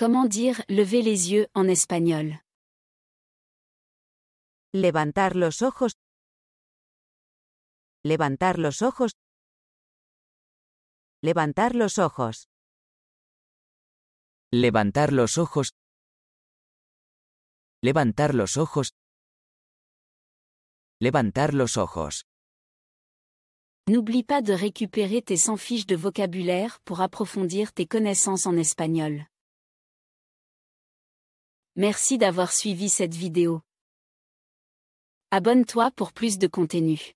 Comment dire lever les yeux en espagnol Levantar los ojos. Levantar los ojos. Levantar los ojos. Levantar los ojos. Levantar los ojos. Levantar los ojos. N'oublie pas de récupérer tes 100 fiches de vocabulaire pour approfondir tes connaissances en espagnol. Merci d'avoir suivi cette vidéo. Abonne-toi pour plus de contenu.